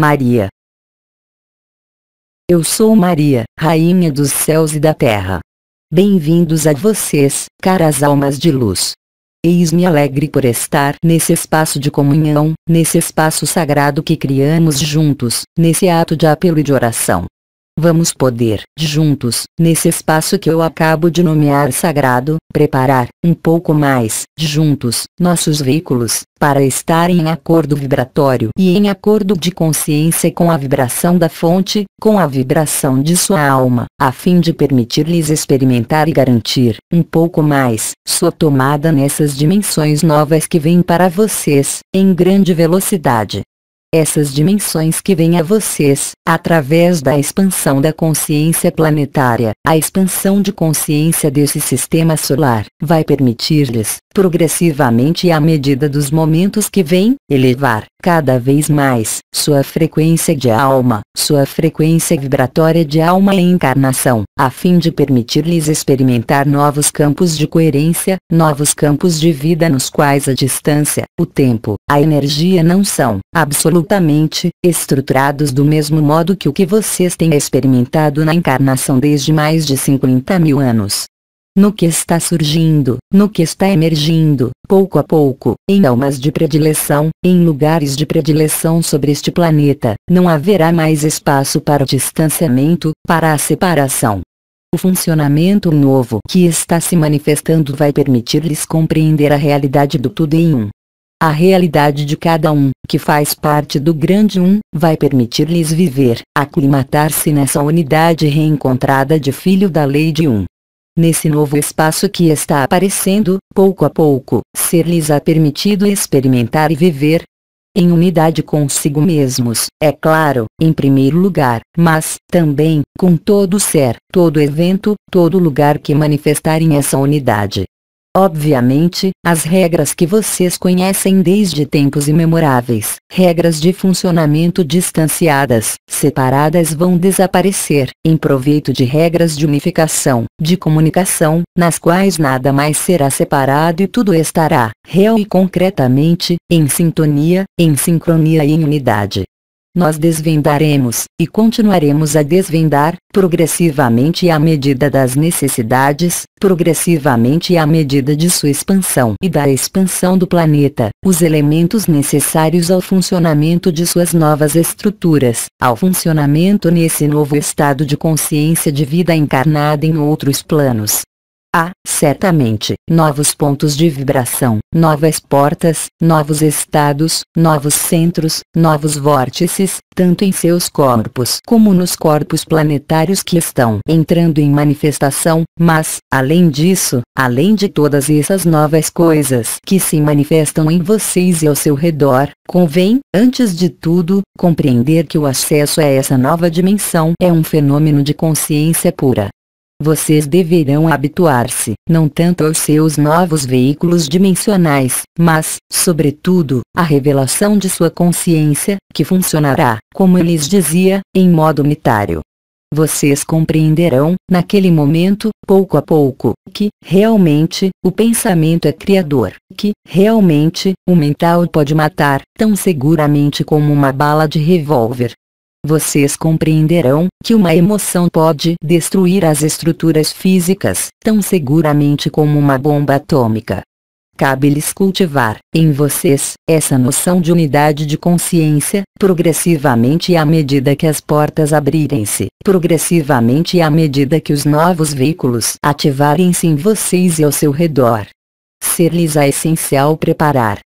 Maria. Eu sou Maria, Rainha dos céus e da terra. Bem-vindos a vocês, caras almas de luz. Eis-me alegre por estar nesse espaço de comunhão, nesse espaço sagrado que criamos juntos, nesse ato de apelo e de oração vamos poder, juntos, nesse espaço que eu acabo de nomear sagrado, preparar, um pouco mais, juntos, nossos veículos, para estarem em acordo vibratório e em acordo de consciência com a vibração da fonte, com a vibração de sua alma, a fim de permitir-lhes experimentar e garantir, um pouco mais, sua tomada nessas dimensões novas que vêm para vocês, em grande velocidade essas dimensões que vêm a vocês, através da expansão da consciência planetária. A expansão de consciência desse sistema solar vai permitir-lhes, progressivamente e à medida dos momentos que vêm, elevar cada vez mais, sua frequência de alma, sua frequência vibratória de alma e encarnação, a fim de permitir-lhes experimentar novos campos de coerência, novos campos de vida nos quais a distância, o tempo, a energia não são, absolutamente, estruturados do mesmo modo que o que vocês têm experimentado na encarnação desde mais de 50 mil anos no que está surgindo, no que está emergindo, pouco a pouco, em almas de predileção, em lugares de predileção sobre este planeta, não haverá mais espaço para o distanciamento, para a separação. O funcionamento novo que está se manifestando vai permitir-lhes compreender a realidade do tudo em um. A realidade de cada um, que faz parte do grande um, vai permitir-lhes viver, aclimatar-se nessa unidade reencontrada de filho da lei de um nesse novo espaço que está aparecendo, pouco a pouco, ser-lhes há permitido experimentar e viver, em unidade consigo mesmos, é claro, em primeiro lugar, mas também com todo ser, todo evento, todo lugar que manifestarem essa unidade. Obviamente, as regras que vocês conhecem desde tempos imemoráveis, regras de funcionamento distanciadas, separadas vão desaparecer, em proveito de regras de unificação, de comunicação, nas quais nada mais será separado e tudo estará, real e concretamente, em sintonia, em sincronia e em unidade nós desvendaremos, e continuaremos a desvendar, progressivamente à medida das necessidades, progressivamente à medida de sua expansão e da expansão do planeta, os elementos necessários ao funcionamento de suas novas estruturas, ao funcionamento nesse novo estado de consciência de vida encarnada em outros planos, Há, ah, certamente, novos pontos de vibração, novas portas, novos estados, novos centros, novos vórtices, tanto em seus corpos como nos corpos planetários que estão entrando em manifestação, mas, além disso, além de todas essas novas coisas que se manifestam em vocês e ao seu redor, convém, antes de tudo, compreender que o acesso a essa nova dimensão é um fenômeno de consciência pura, vocês deverão habituar-se não tanto aos seus novos veículos dimensionais, mas, sobretudo, à revelação de sua consciência, que funcionará, como eu lhes dizia, em modo unitário. Vocês compreenderão, naquele momento, pouco a pouco, que, realmente, o pensamento é criador, que, realmente, o mental pode matar, tão seguramente como uma bala de revólver, vocês compreenderão que uma emoção pode destruir as estruturas físicas tão seguramente como uma bomba atômica. Cabe-lhes cultivar em vocês essa noção de unidade de consciência, progressivamente à medida que as portas abrirem-se, progressivamente à medida que os novos veículos ativarem-se em vocês e ao seu redor. Ser-lhes é essencial preparar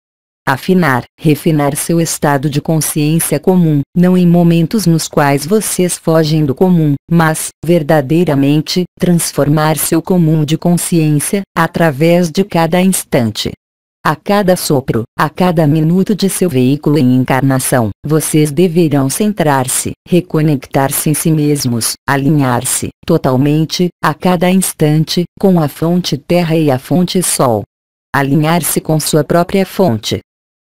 afinar, refinar seu estado de consciência comum, não em momentos nos quais vocês fogem do comum, mas, verdadeiramente, transformar seu comum de consciência, através de cada instante. A cada sopro, a cada minuto de seu veículo em encarnação, vocês deverão centrar-se, reconectar-se em si mesmos, alinhar-se, totalmente, a cada instante, com a fonte terra e a fonte sol alinhar-se com sua própria fonte,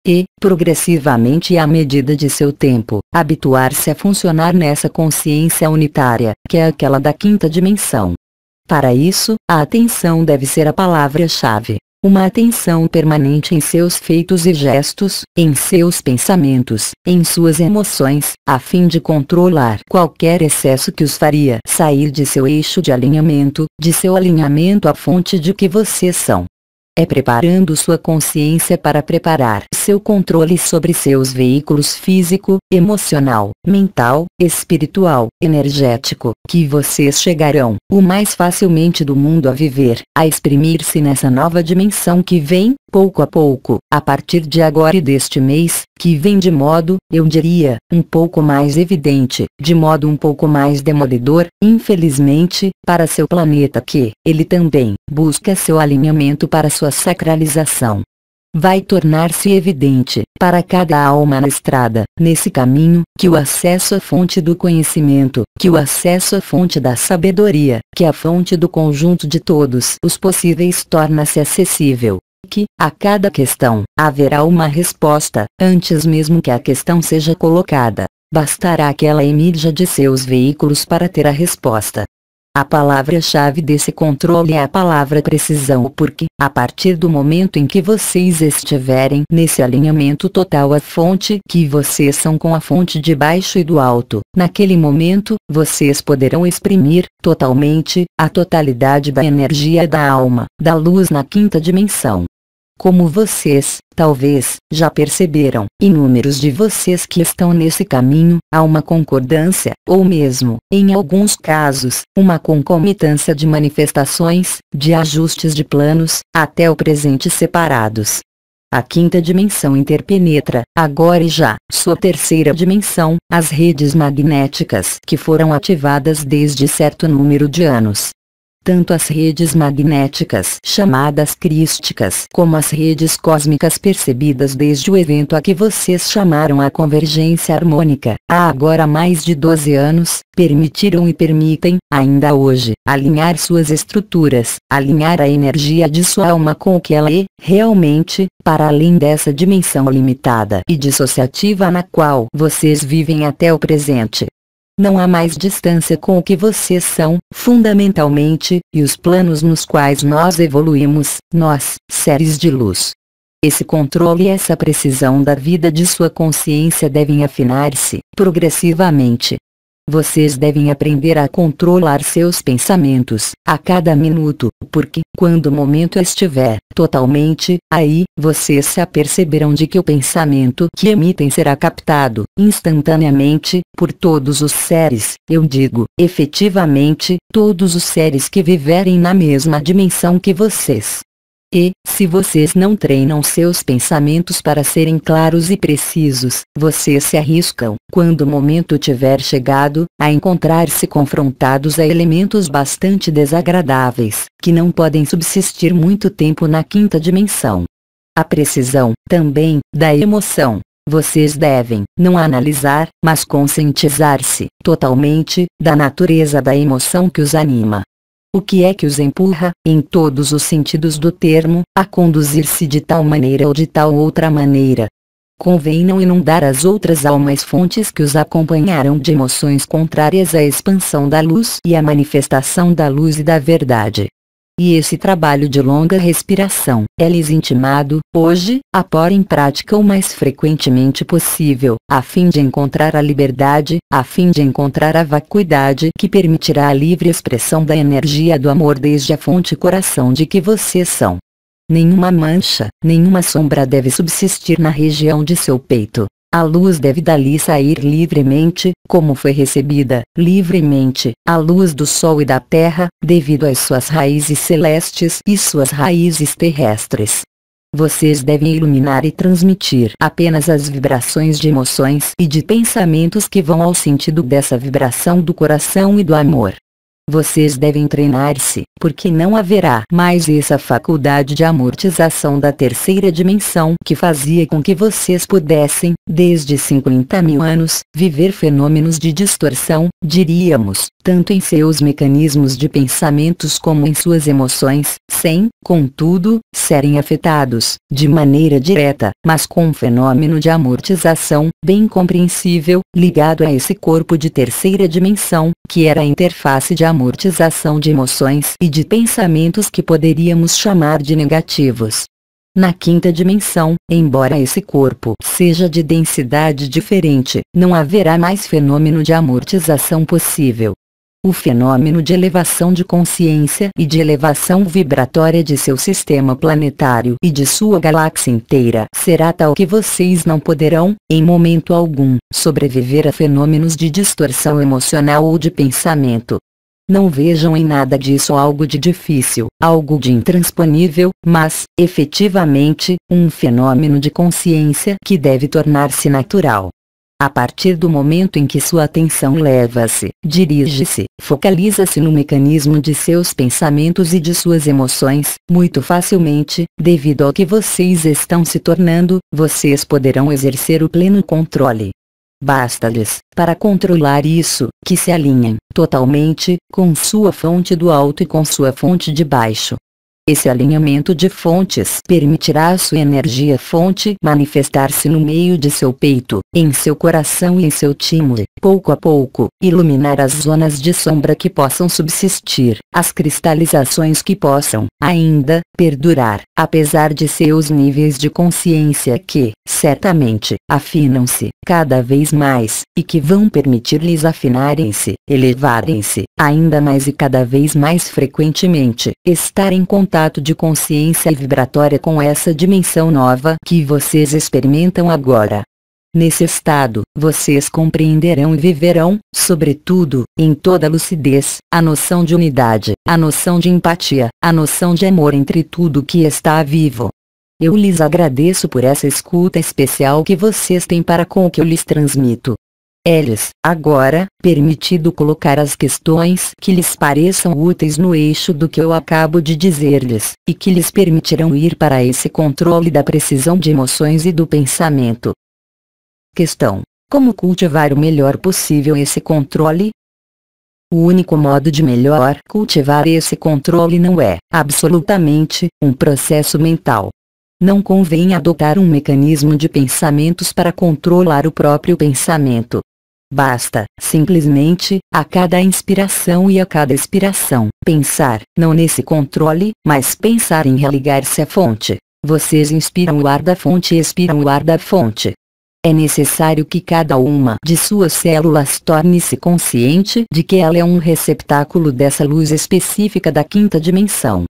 e, progressivamente e à medida de seu tempo, habituar-se a funcionar nessa consciência unitária, que é aquela da quinta dimensão. Para isso, a atenção deve ser a palavra-chave. Uma atenção permanente em seus feitos e gestos, em seus pensamentos, em suas emoções, a fim de controlar qualquer excesso que os faria sair de seu eixo de alinhamento, de seu alinhamento à fonte de que vocês são. É preparando sua consciência para preparar seu controle sobre seus veículos físico, emocional, mental, espiritual, energético, que vocês chegarão o mais facilmente do mundo a viver, a exprimir-se nessa nova dimensão que vem, pouco a pouco, a partir de agora e deste mês, que vem de modo, eu diria, um pouco mais evidente, de modo um pouco mais demolidor, infelizmente, para seu planeta que, ele também, busca seu alinhamento para sua sacralização, vai tornar-se evidente, para cada alma na estrada, nesse caminho, que o acesso à fonte do conhecimento, que o acesso à fonte da sabedoria, que a fonte do conjunto de todos os possíveis torna-se acessível que, a cada questão, haverá uma resposta, antes mesmo que a questão seja colocada. Bastará aquela emídia de seus veículos para ter a resposta. A palavra-chave desse controle é a palavra precisão porque, a partir do momento em que vocês estiverem nesse alinhamento total à fonte que vocês são com a fonte de baixo e do alto, naquele momento, vocês poderão exprimir, totalmente, a totalidade da energia da alma, da luz na quinta dimensão, como vocês, talvez, já perceberam, inúmeros de vocês que estão nesse caminho, há uma concordância, ou mesmo, em alguns casos, uma concomitância de manifestações, de ajustes de planos, até o presente separados. A quinta dimensão interpenetra, agora e já, sua terceira dimensão, as redes magnéticas que foram ativadas desde certo número de anos, tanto as redes magnéticas chamadas crísticas como as redes cósmicas percebidas desde o evento a que vocês chamaram a convergência harmônica, há agora mais de 12 anos, permitiram e permitem, ainda hoje, alinhar suas estruturas, alinhar a energia de sua alma com o que ela é, realmente, para além dessa dimensão limitada e dissociativa na qual vocês vivem até o presente. Não há mais distância com o que vocês são, fundamentalmente, e os planos nos quais nós evoluímos, nós, seres de luz. Esse controle e essa precisão da vida de sua consciência devem afinar-se, progressivamente. Vocês devem aprender a controlar seus pensamentos, a cada minuto, porque, quando o momento estiver totalmente aí, vocês se aperceberão de que o pensamento que emitem será captado instantaneamente por todos os seres. Eu digo, efetivamente, todos os seres que viverem na mesma dimensão que vocês. E, se vocês não treinam seus pensamentos para serem claros e precisos, vocês se arriscam, quando o momento tiver chegado, a encontrar-se confrontados a elementos bastante desagradáveis, que não podem subsistir muito tempo na quinta dimensão. A precisão, também, da emoção. Vocês devem, não analisar, mas conscientizar-se, totalmente, da natureza da emoção que os anima o que é que os empurra, em todos os sentidos do termo, a conduzir-se de tal maneira ou de tal outra maneira. Convém não inundar as outras almas fontes que os acompanharam de emoções contrárias à expansão da luz e à manifestação da luz e da verdade e esse trabalho de longa respiração é lhes intimado, hoje, a pôr em prática o mais frequentemente possível, a fim de encontrar a liberdade, a fim de encontrar a vacuidade que permitirá a livre expressão da energia do amor desde a fonte coração de que vocês são. Nenhuma mancha, nenhuma sombra deve subsistir na região de seu peito, a luz deve dali sair livremente, como foi recebida, livremente, a luz do sol e da terra, devido às suas raízes celestes e suas raízes terrestres. Vocês devem iluminar e transmitir apenas as vibrações de emoções e de pensamentos que vão ao sentido dessa vibração do coração e do amor. Vocês devem treinar-se, porque não haverá mais essa faculdade de amortização da terceira dimensão que fazia com que vocês pudessem, desde 50 mil anos, viver fenômenos de distorção, diríamos, tanto em seus mecanismos de pensamentos como em suas emoções, sem, contudo, serem afetados, de maneira direta, mas com um fenômeno de amortização, bem compreensível, ligado a esse corpo de terceira dimensão, que era a interface de amortização de emoções e de pensamentos que poderíamos chamar de negativos. Na quinta dimensão, embora esse corpo seja de densidade diferente, não haverá mais fenômeno de amortização possível o fenômeno de elevação de consciência e de elevação vibratória de seu sistema planetário e de sua galáxia inteira será tal que vocês não poderão, em momento algum, sobreviver a fenômenos de distorção emocional ou de pensamento. Não vejam em nada disso algo de difícil, algo de intransponível, mas, efetivamente, um fenômeno de consciência que deve tornar-se natural. A partir do momento em que sua atenção leva-se, dirige-se, focaliza-se no mecanismo de seus pensamentos e de suas emoções, muito facilmente, devido ao que vocês estão se tornando, vocês poderão exercer o pleno controle. Basta-lhes, para controlar isso, que se alinhem, totalmente, com sua fonte do alto e com sua fonte de baixo, esse alinhamento de fontes permitirá a sua energia fonte manifestar-se no meio de seu peito, em seu coração e em seu tímulo pouco a pouco, iluminar as zonas de sombra que possam subsistir, as cristalizações que possam, ainda, perdurar, apesar de seus níveis de consciência que, certamente, afinam-se cada vez mais, e que vão permitir-lhes afinarem-se, elevarem-se, ainda mais e cada vez mais frequentemente, estar em contato de consciência vibratória com essa dimensão nova que vocês experimentam agora, Nesse estado, vocês compreenderão e viverão, sobretudo, em toda lucidez, a noção de unidade, a noção de empatia, a noção de amor entre tudo que está vivo. Eu lhes agradeço por essa escuta especial que vocês têm para com o que eu lhes transmito. É-lhes, agora, permitido colocar as questões que lhes pareçam úteis no eixo do que eu acabo de dizer-lhes, e que lhes permitirão ir para esse controle da precisão de emoções e do pensamento. Questão: Como cultivar o melhor possível esse controle? O único modo de melhor cultivar esse controle não é, absolutamente, um processo mental. Não convém adotar um mecanismo de pensamentos para controlar o próprio pensamento. Basta, simplesmente, a cada inspiração e a cada expiração, pensar, não nesse controle, mas pensar em religar-se à fonte. Vocês inspiram o ar da fonte e expiram o ar da fonte. É necessário que cada uma de suas células torne-se consciente de que ela é um receptáculo dessa luz específica da quinta dimensão.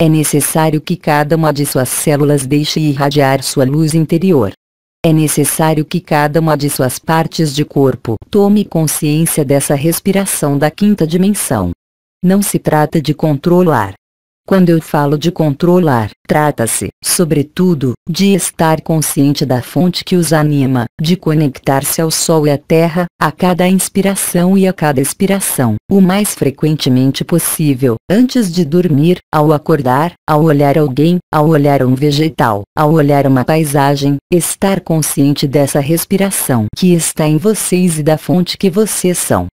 É necessário que cada uma de suas células deixe irradiar sua luz interior. É necessário que cada uma de suas partes de corpo tome consciência dessa respiração da quinta dimensão. Não se trata de controlar, quando eu falo de controlar, trata-se, sobretudo, de estar consciente da fonte que os anima, de conectar-se ao Sol e à Terra, a cada inspiração e a cada expiração, o mais frequentemente possível, antes de dormir, ao acordar, ao olhar alguém, ao olhar um vegetal, ao olhar uma paisagem, estar consciente dessa respiração que está em vocês e da fonte que vocês são.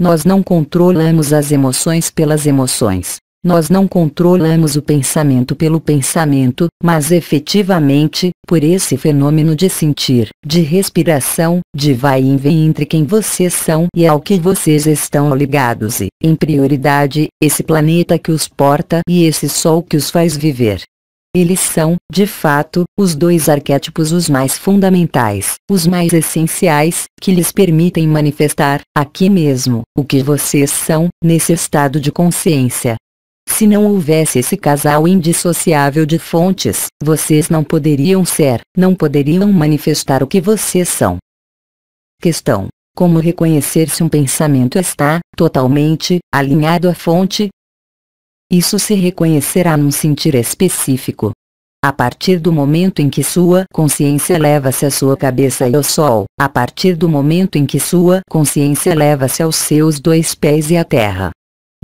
Nós não controlamos as emoções pelas emoções, nós não controlamos o pensamento pelo pensamento, mas efetivamente, por esse fenômeno de sentir, de respiração, de vai e vem entre quem vocês são e ao que vocês estão ligados e, em prioridade, esse planeta que os porta e esse sol que os faz viver. Eles são, de fato, os dois arquétipos os mais fundamentais, os mais essenciais, que lhes permitem manifestar, aqui mesmo, o que vocês são, nesse estado de consciência. Se não houvesse esse casal indissociável de fontes, vocês não poderiam ser, não poderiam manifestar o que vocês são. Questão: Como reconhecer se um pensamento está, totalmente, alinhado à fonte? Isso se reconhecerá num sentir específico. A partir do momento em que sua consciência eleva-se à sua cabeça e ao sol, a partir do momento em que sua consciência eleva-se aos seus dois pés e à terra,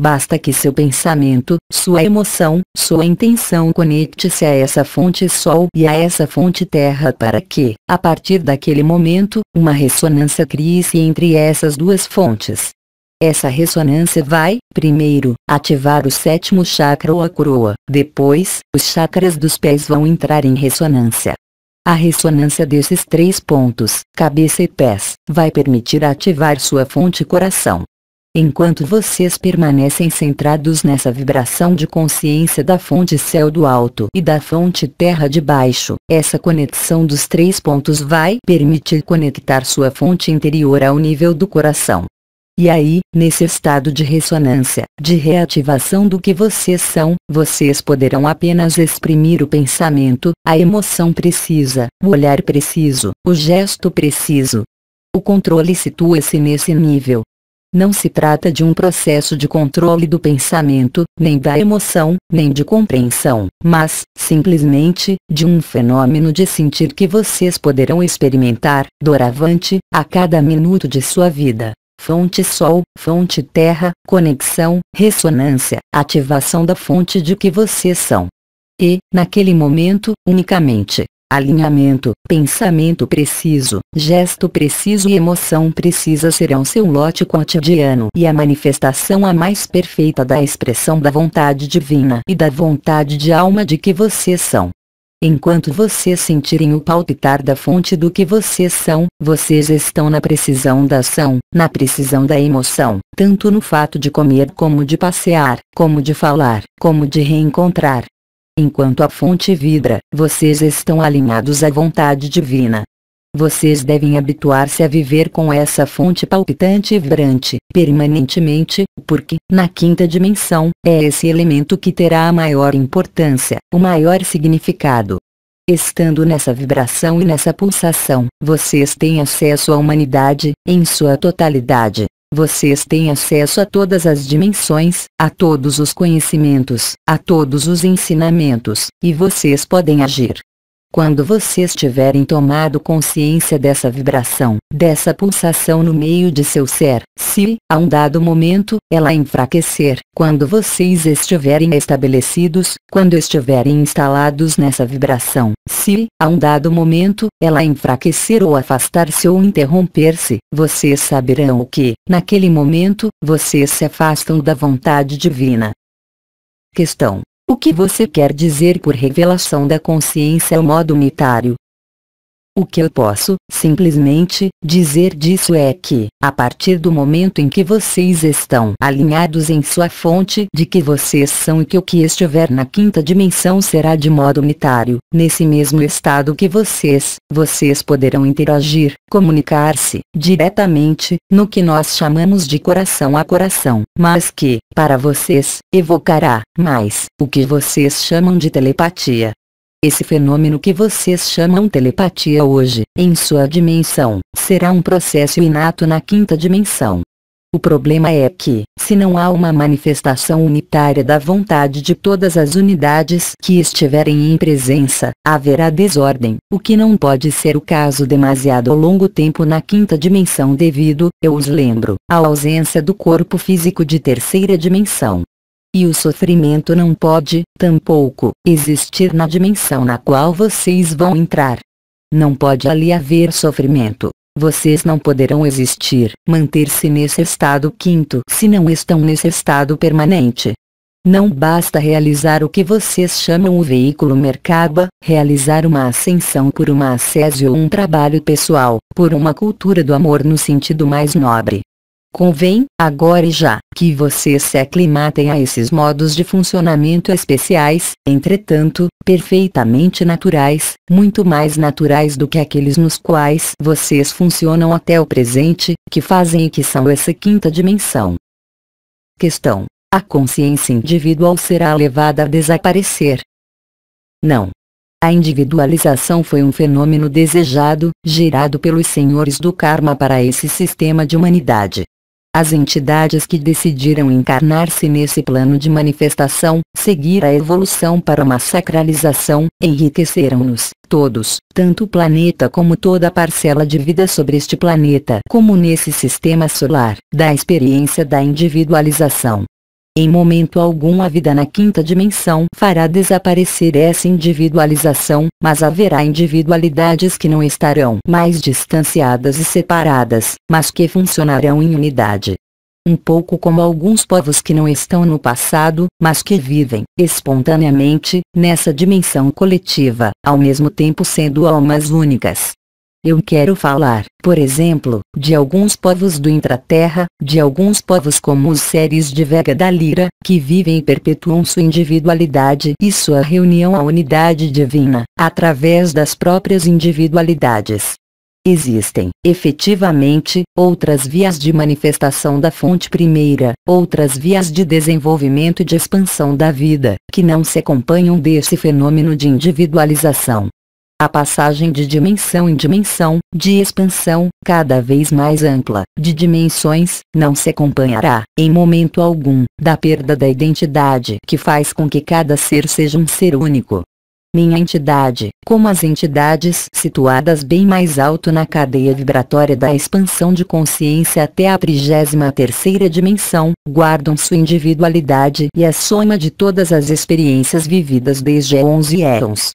Basta que seu pensamento, sua emoção, sua intenção conecte-se a essa fonte Sol e a essa fonte Terra para que, a partir daquele momento, uma ressonância crie-se entre essas duas fontes. Essa ressonância vai, primeiro, ativar o sétimo chakra ou a coroa, depois, os chakras dos pés vão entrar em ressonância. A ressonância desses três pontos, cabeça e pés, vai permitir ativar sua fonte coração, Enquanto vocês permanecem centrados nessa vibração de consciência da fonte céu do alto e da fonte terra de baixo, essa conexão dos três pontos vai permitir conectar sua fonte interior ao nível do coração. E aí, nesse estado de ressonância, de reativação do que vocês são, vocês poderão apenas exprimir o pensamento, a emoção precisa, o olhar preciso, o gesto preciso. O controle situa-se nesse nível, não se trata de um processo de controle do pensamento, nem da emoção, nem de compreensão, mas, simplesmente, de um fenômeno de sentir que vocês poderão experimentar, doravante, a cada minuto de sua vida. Fonte Sol, Fonte Terra, Conexão, Ressonância, Ativação da fonte de que vocês são. E, naquele momento, unicamente, Alinhamento, pensamento preciso, gesto preciso e emoção precisa serão seu lote cotidiano e a manifestação a mais perfeita da expressão da vontade divina e da vontade de alma de que vocês são. Enquanto vocês sentirem o palpitar da fonte do que vocês são, vocês estão na precisão da ação, na precisão da emoção, tanto no fato de comer como de passear, como de falar, como de reencontrar, Enquanto a fonte vibra, vocês estão alinhados à vontade divina. Vocês devem habituar-se a viver com essa fonte palpitante e vibrante, permanentemente, porque, na quinta dimensão, é esse elemento que terá a maior importância, o maior significado. Estando nessa vibração e nessa pulsação, vocês têm acesso à humanidade, em sua totalidade, vocês têm acesso a todas as dimensões, a todos os conhecimentos, a todos os ensinamentos, e vocês podem agir, quando vocês tiverem tomado consciência dessa vibração, dessa pulsação no meio de seu ser, se, a um dado momento, ela enfraquecer, quando vocês estiverem estabelecidos, quando estiverem instalados nessa vibração, se, a um dado momento, ela enfraquecer ou afastar-se ou interromper-se, vocês saberão o que, naquele momento, vocês se afastam da vontade divina. Questão o que você quer dizer por revelação da consciência é o modo unitário, o que eu posso, simplesmente, dizer disso é que, a partir do momento em que vocês estão alinhados em sua fonte de que vocês são e que o que estiver na quinta dimensão será de modo unitário, nesse mesmo estado que vocês, vocês poderão interagir, comunicar-se, diretamente, no que nós chamamos de coração a coração, mas que, para vocês, evocará, mais, o que vocês chamam de telepatia, esse fenômeno que vocês chamam telepatia hoje, em sua dimensão, será um processo inato na quinta dimensão. O problema é que, se não há uma manifestação unitária da vontade de todas as unidades que estiverem em presença, haverá desordem, o que não pode ser o caso demasiado longo tempo na quinta dimensão devido, eu os lembro, à ausência do corpo físico de terceira dimensão. E o sofrimento não pode, tampouco, existir na dimensão na qual vocês vão entrar. Não pode ali haver sofrimento. Vocês não poderão existir, manter-se nesse estado quinto se não estão nesse estado permanente. Não basta realizar o que vocês chamam o veículo mercaba, realizar uma ascensão por uma ascese ou um trabalho pessoal, por uma cultura do amor no sentido mais nobre, Convém, agora e já, que vocês se aclimatem a esses modos de funcionamento especiais, entretanto, perfeitamente naturais, muito mais naturais do que aqueles nos quais vocês funcionam até o presente, que fazem e que são essa quinta dimensão. Questão. A consciência individual será levada a desaparecer? Não. A individualização foi um fenômeno desejado, gerado pelos senhores do karma para esse sistema de humanidade as entidades que decidiram encarnar-se nesse plano de manifestação, seguir a evolução para uma sacralização, enriqueceram-nos, todos, tanto o planeta como toda a parcela de vida sobre este planeta, como nesse sistema solar, da experiência da individualização, em momento algum a vida na quinta dimensão fará desaparecer essa individualização, mas haverá individualidades que não estarão mais distanciadas e separadas, mas que funcionarão em unidade. Um pouco como alguns povos que não estão no passado, mas que vivem, espontaneamente, nessa dimensão coletiva, ao mesmo tempo sendo almas únicas. Eu quero falar, por exemplo, de alguns povos do intraterra, de alguns povos como os seres de Vega da Lira, que vivem e perpetuam sua individualidade e sua reunião à unidade divina, através das próprias individualidades. Existem, efetivamente, outras vias de manifestação da fonte primeira, outras vias de desenvolvimento e de expansão da vida, que não se acompanham desse fenômeno de individualização a passagem de dimensão em dimensão, de expansão, cada vez mais ampla, de dimensões, não se acompanhará, em momento algum, da perda da identidade que faz com que cada ser seja um ser único. Minha entidade, como as entidades situadas bem mais alto na cadeia vibratória da expansão de consciência até a 33 terceira dimensão, guardam sua individualidade e a soma de todas as experiências vividas desde 11 eons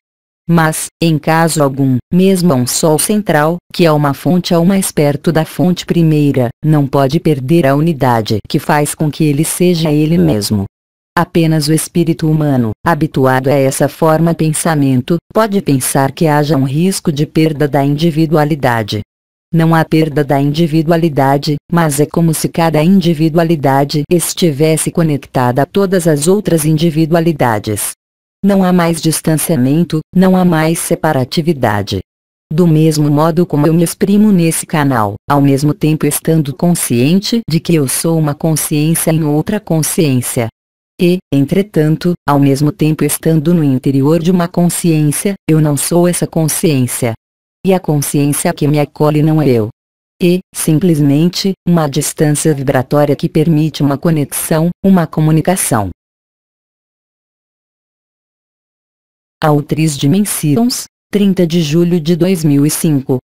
mas, em caso algum, mesmo a um Sol central, que é uma fonte ao é mais perto da fonte primeira, não pode perder a unidade que faz com que ele seja ele mesmo. Apenas o espírito humano, habituado a essa forma de pensamento, pode pensar que haja um risco de perda da individualidade. Não há perda da individualidade, mas é como se cada individualidade estivesse conectada a todas as outras individualidades. Não há mais distanciamento, não há mais separatividade. Do mesmo modo como eu me exprimo nesse canal, ao mesmo tempo estando consciente de que eu sou uma consciência em outra consciência. E, entretanto, ao mesmo tempo estando no interior de uma consciência, eu não sou essa consciência. E a consciência que me acolhe não é eu. E, simplesmente, uma distância vibratória que permite uma conexão, uma comunicação. ao de Dimensões, 30 de julho de 2005.